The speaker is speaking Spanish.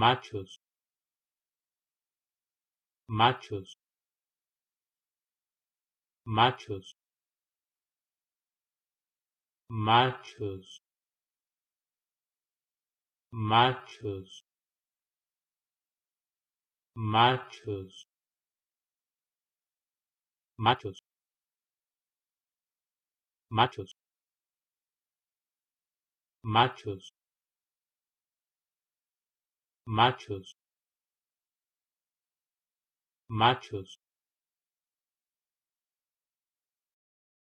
machos machos machos machos machos machos machos machos machos machos machos